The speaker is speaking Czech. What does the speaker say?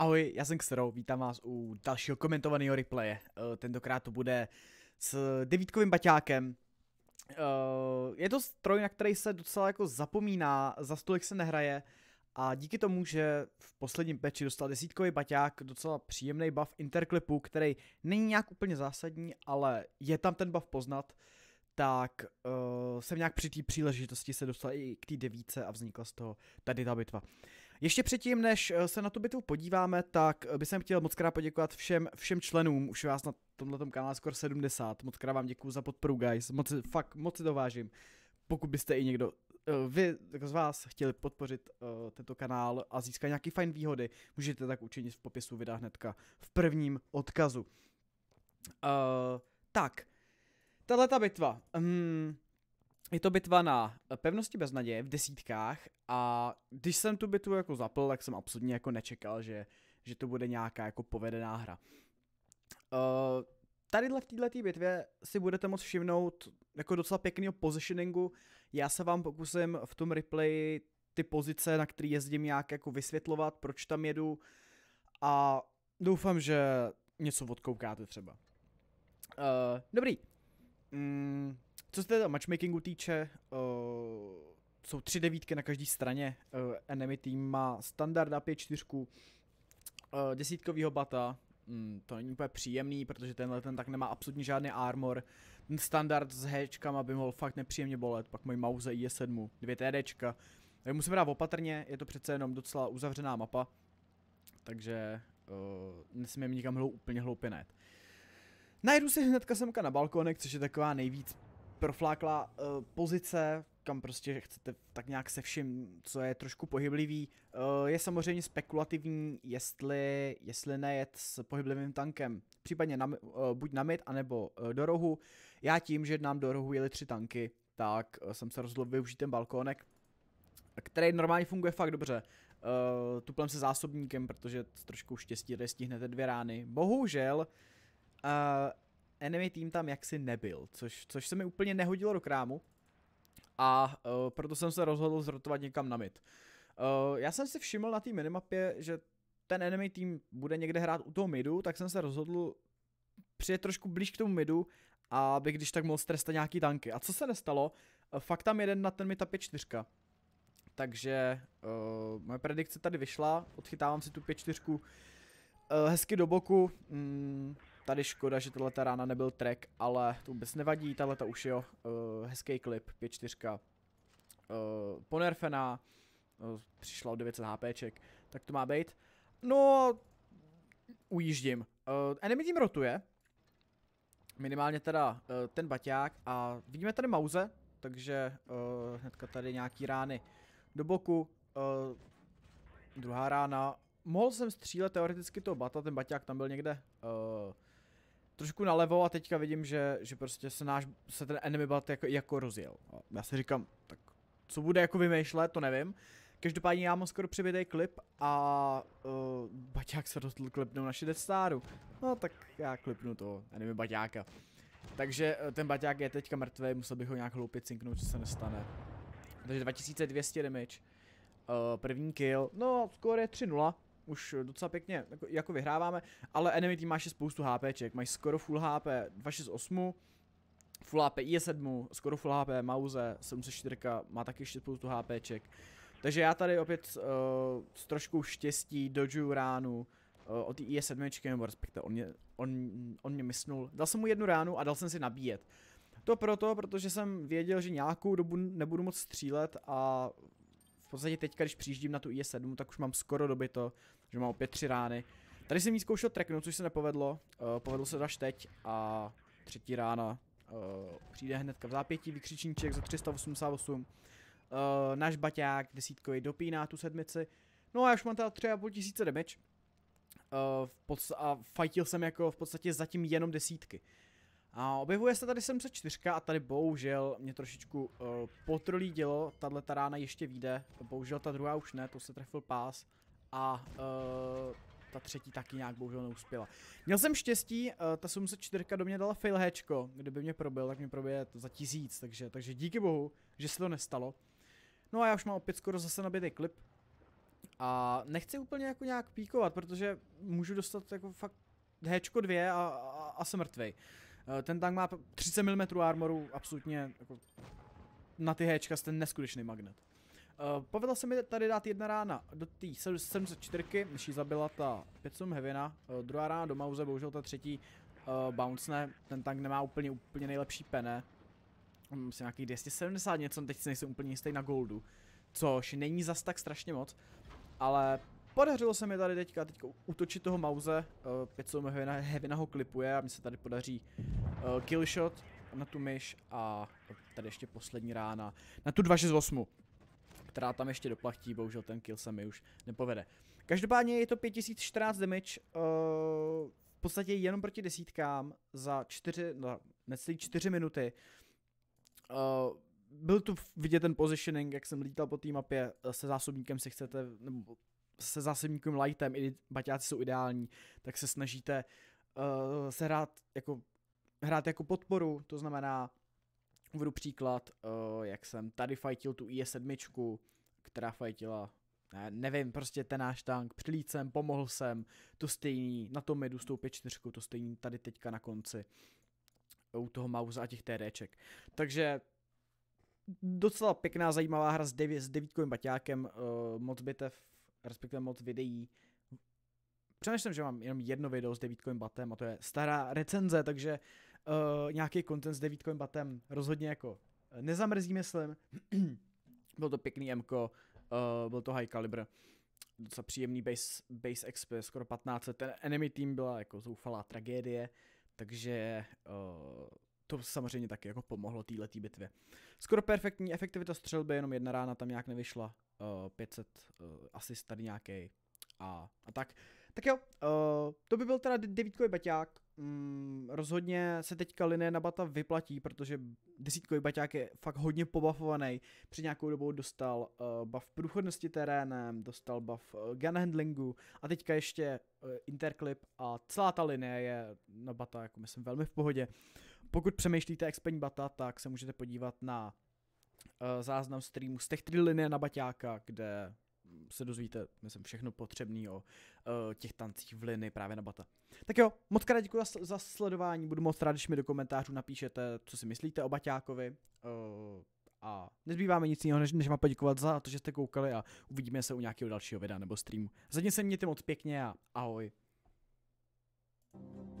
Ahoj, já jsem Xero, vítám vás u dalšího komentovaného replaye. Eh, tentokrát to bude s devítkovým baťákem. Eh, je to stroj, na který se docela jako zapomíná, za stolik se nehraje a díky tomu, že v posledním peči dostal desítkový baťák docela příjemný buff interklipu, který není nějak úplně zásadní, ale je tam ten buff poznat, tak uh, jsem nějak při té příležitosti se dostal i k té devíce a vznikla z toho tady ta bitva. Ještě předtím, než eh, se na tu bitvu podíváme, tak eh, bych jsem chtěl moc krát poděkovat všem, všem členům, už vás na tomhle kanále skoro 70, moc krát vám děkuju za podporu, guys, moc, fakt, moc si dovážím. Pokud byste i někdo eh, vy z vás chtěli podpořit uh, tento kanál a získat nějaký fajn výhody, můžete tak učinit v popisu videa hnedka v prvním odkazu. Uh, tak, tahle ta bitva. Um, je to bitva na eh, pevnosti bez naděje v desítkách a když jsem tu bitvu jako zapl, tak jsem absolutně jako nečekal, že, že to bude nějaká jako povedená hra. Uh, eh, tadyhle v této bitvě si budete moc všimnout jako docela pěkného positioningu. Já se vám pokusím v tom replay ty pozice, na který jezdím nějak jako vysvětlovat, proč tam jedu a doufám, že něco odkoukáte třeba. Uh, dobrý. Mm, co se teda matchmakingu týče, uh, jsou tři devítky na každé straně. Uh, enemy tým má standard AP 4 uh, desítkovýho bata, mm, to není úplně příjemný, protože tenhle ten tak nemá absolutně žádný armor. Ten standard s Hčkama by mohl fakt nepříjemně bolet, pak můj mouse IE7, dvě TDčka. Takže musím dát opatrně, je to přece jenom docela uzavřená mapa, takže uh, nesmím nikam hlou, úplně hloupě net. Najdu si hnedka semka na balkonek, což je taková nejvíc proflákla uh, pozice, kam prostě chcete tak nějak se vším, co je trošku pohyblivý. Uh, je samozřejmě spekulativní, jestli, jestli nejet s pohyblivým tankem. Případně na, uh, buď na mid, anebo uh, do rohu. Já tím, že nám do rohu jeli tři tanky, tak uh, jsem se rozhodl využít ten balkónek, který normálně funguje fakt dobře. Uh, tuplem se zásobníkem, protože trošku štěstí stihnete dvě rány. Bohužel, uh, enemy tým tam jaksi nebyl, což, což se mi úplně nehodilo do krámu. A uh, proto jsem se rozhodl zrotovat někam na mid. Uh, já jsem si všiml na té minimapě, že ten enemy tým bude někde hrát u toho midu, tak jsem se rozhodl přijet trošku blíž k tomu midu, aby když tak mohl strestat nějaký tanky. A co se nestalo? Uh, fakt tam jeden na ten mid a takže uh, moje predikce tady vyšla, odchytávám si tu 5-4 uh, hezky do boku, mm, Tady škoda, že tohle rána nebyl track, ale to vůbec nevadí, tahle už je uh, hezký klip, 5.4. Uh, eh, ponerfená, uh, přišla o 900 HPček, tak to má být. No, ujíždím. Uh, enemy tím rotuje, minimálně teda uh, ten baťák a vidíme tady mauze, takže uh, hnedka tady nějaký rány do boku, uh, druhá rána, mohl jsem střílet teoreticky toho bata, ten baťák tam byl někde uh, trošku nalevo a teďka vidím, že, že prostě se náš, se ten enemy bat jako, jako rozjel. A no, já si říkám, tak co bude jako vymýšlet, to nevím. Každopádně já mám skoro přibitej klip a uh, baťák se rozhodl klipnout naši Death Staru. No tak já klipnu toho enemy baťáka. Takže eh, ten baťák je teďka mrtvý, musel bych ho nějak hloupě cinknout, co se nestane. Takže 2200 damage. Uh, první kill, no skoro je 3-0, už docela pěkně jako, jako vyhráváme, ale enemy tým má ještě spoustu HPček, mají skoro full HP 268, full HP i7, skoro full HP Mauze, 704 má taky ještě spoustu HPček. Takže já tady opět uh, s trošku štěstí dojuju ránu uh, o ty ie 7 nebo respektive on mě, on, on mě mysnul. Dal jsem mu jednu ránu a dal jsem si nabíjet. To proto, protože jsem věděl, že nějakou dobu nebudu moc střílet a v podstatě teďka, když přijíždím na tu IS7, tak už mám skoro dobyto, že mám opět tři rány. Tady jsem jí zkoušel treknout, což se nepovedlo, uh, povedlo se to až teď a třetí rána uh, přijde hnedka v zápětí, vykřičníček za 388, uh, eh, náš baťák desítkový dopíná tu sedmici, no a já už mám teda půl tisíce damage uh, v a fajtil jsem jako v podstatě zatím jenom desítky. A objevuje se tady 704 a tady bohužel mě trošičku uh, eh, potrolí dělo, tahle ta rána ještě vyjde, bohužel ta druhá už ne, to se trefil pás a uh, ta třetí taky nějak bohužel neuspěla. Měl jsem štěstí, uh, ta 704 do mě dala fail hečko, kdyby mě probil, tak mě probije za tisíc, takže, takže díky bohu, že se to nestalo. No a já už mám opět skoro zase nabitý klip. A nechci úplně jako nějak píkovat, protože můžu dostat jako fakt hečko dvě a, a, a jsem mrtvej. Uh, Eh, ten tank má 30 mm armoru, absolutně jako na ty héčka jste neskutečný magnet. Uh, povedlo se mi tady dát jedna rána do té 704, než ji zabila ta 500 Hevina, uh, druhá rána do Mauze, bohužel ta třetí uh, bounce ne, ten tank nemá úplně úplně nejlepší pene, myslím nějakých 270 něco, teď si nejsem úplně jistý na goldu, což není zas tak strašně moc, ale Podařilo se mi tady teďka, teďka utočit toho Mauze, uh, Peco heavy na ho klipuje a mi se tady podaří uh, eh, killshot na tu myš a tady ještě poslední rána na tu 268, která tam ještě doplachtí, bohužel ten kill se mi už nepovede. Každopádně je to 5014 damage, uh, v podstatě jenom proti desítkám za 4, no, necelý 4 minuty. Uh, byl tu vidět ten positioning, jak jsem lítal po té mapě se zásobníkem, si chcete, nebo se zásobníkem lightem, i baťáci jsou ideální, tak se snažíte uh, eh, se hrát jako, hrát jako podporu, to znamená, uvedu příklad, uh, jak jsem tady fajtil tu IE7, která fajtila ne, nevím, prostě ten náš tank, přilícem, pomohl jsem, to stejný, na tom medu s tou p to stejný tady teďka na konci u toho mouse a těch TDček. Takže docela pěkná, zajímavá hra s, devi, s devítkovým baťákem, uh, moc bitev respektive moc videí. Přemýšlím, že mám jenom jedno video s devítkovým batem a to je stará recenze, takže uh, nějaký content s devítkovým batem rozhodně jako eh, nezamrzí, myslím. byl to pěkný Mko, uh, eh, byl to high caliber, docela příjemný base, base XP, skoro 15. Ten enemy team byla jako zoufalá tragédie, takže uh, to samozřejmě taky jako pomohlo této bitvě. Skoro perfektní efektivita střelby, jenom jedna rána tam nějak nevyšla, uh, 500 uh, asist tady nějaký a, a tak. Tak jo, uh, to by byl teda devítkový baťák. Mm, rozhodně se teďka liné na bata vyplatí, protože desítkový baťák je fakt hodně pobafovaný. při nějakou dobou dostal uh, buff průchodnosti terénem, dostal buff uh, gun handlingu a teďka ještě uh, interclip a celá ta linie je na bata, jako myslím, velmi v pohodě. Pokud přemýšlíte expeň bata, tak se můžete podívat na eh, záznam streamu z těch linie na Baťáka, kde se dozvíte, myslím, všechno potřebné o uh, těch tancích v linii právě na bata. Tak jo, moc krát děkuji za, za sledování, budu moc rád, když mi do komentářů napíšete, co si myslíte o Baťákovi. Uh, a nezbývá mi nic jiného, než, než vám poděkovat za to, že jste koukali a uvidíme se u nějakého dalšího videa nebo streamu. Zatím se mějte moc pěkně a ahoj. thank you